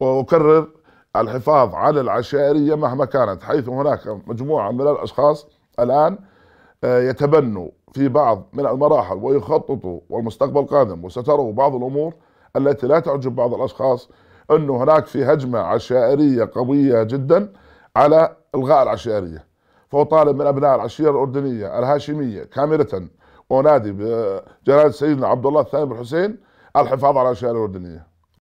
وأكرر الحفاظ على العشائرية مهما كانت حيث هناك مجموعة من الأشخاص الآن آه، يتبنوا في بعض من المراحل ويخططوا والمستقبل قادم وستروا بعض الأمور التي لا تعجب بعض الأشخاص أنه هناك في هجمة عشائرية قوية جدا على إلغاء العشائرية فأطالب من أبناء العشيرة الأردنية الهاشمية كاملة وأنادي بجلالة سيدنا عبد الله الثاني بن حسين الحفاظ على العشائر الأردنية